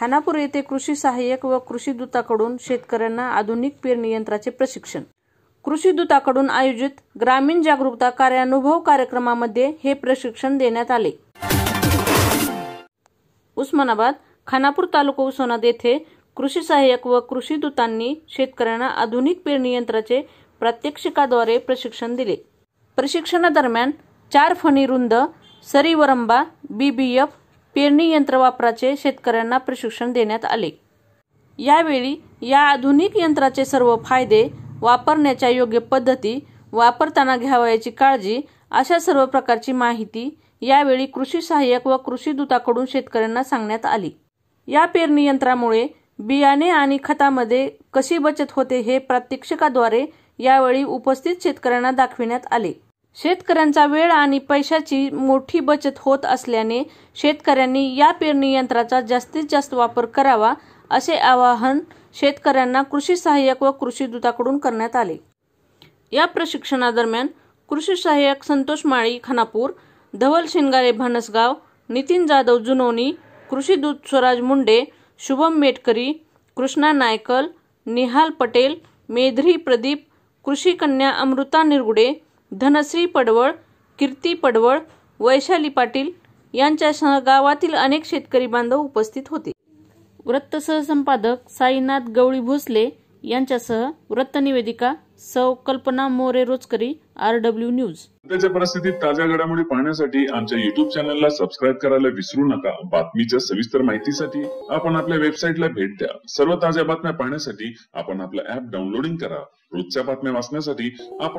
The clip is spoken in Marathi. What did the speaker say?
खानापूर येथे कृषी सहाय्यक व कृषी दूताकडून शेतकऱ्यांना आधुनिक पेरणी यंत्राचे प्रशिक्षण कृषी दूताकडून आयोजित ग्रामीण जागरूकता कार्यानुभव कार्यक्रमामध्ये हे प्रशिक्षण देण्यात आले उस्मानाबाद खानापूर तालुका उस्मानाबाद येथे कृषी सहाय्यक व कृषी दूतांनी शेतकऱ्यांना आधुनिक पेरणी यंत्राचे प्रात्यक्षिकाद्वारे प्रशिक्षण दिले प्रशिक्षणादरम्यान चार फणी रुंद सरीवरंबा बीबीएफ पेरणी यंत्र वापराचे शेतकऱ्यांना प्रशिक्षण देण्यात आले यावेळी या आधुनिक यंत्राचे सर्व फायदे वापरण्याच्या योग्य पद्धती वापरताना घ्यावयाची काळजी अशा सर्व प्रकारची माहिती यावेळी कृषी सहाय्यक व कृषी दूताकडून शेतकऱ्यांना सांगण्यात आली या पेरणी यंत्रामुळे बियाणे आणि खतामध्ये कशी बचत होते हे प्रात्यक्षिकाद्वारे यावेळी उपस्थित शेतकऱ्यांना दाखविण्यात आले शेतकऱ्यांचा वेळ आणि पैशाची मोठी बचत होत असल्याने शेतकऱ्यांनी या पेरणी यंत्राचा जास्तीत जास्त वापर करावा असे आवाहन शेतकऱ्यांना कृषी सहाय्यक व कृषी दूताकडून करण्यात आले या प्रशिक्षणादरम्यान कृषी सहाय्यक संतोष माळी खानापूर धवल शिंगारे भानसगाव नितीन जाधव जुनोनी कृषी दूत स्वराज मुंडे शुभम मेटकरी कृष्णा नायकल निहाल पटेल मेधरी प्रदीप कृषी कन्या अमृता निरगुडे धनश्री पडवळ कीर्ती पडवळ वैशाली पाटील यांच्यासह गावातील अनेक शेतकरी बांधव उपस्थित होते वृत्त सहसंपादक साईनाथ गवळी भोसले यांच्यासह वृत्तनिवेदिका सौ Kalpana More Rojkari R W news सध्याच्या परिस्थितीत ताज्या घडामोडी पाहण्यासाठी आमच्या युट्यूब चॅनलला सबस्क्राईब करायला विसरू नका बातमीच्या सविस्तर माहितीसाठी आपण आपल्या वेबसाईटला भेट द्या सर्व ताज्या बातम्या पाहण्यासाठी आपण आपला ऍप डाउनलोडिंग करा रोजच्या बातम्या वाचण्यासाठी आपण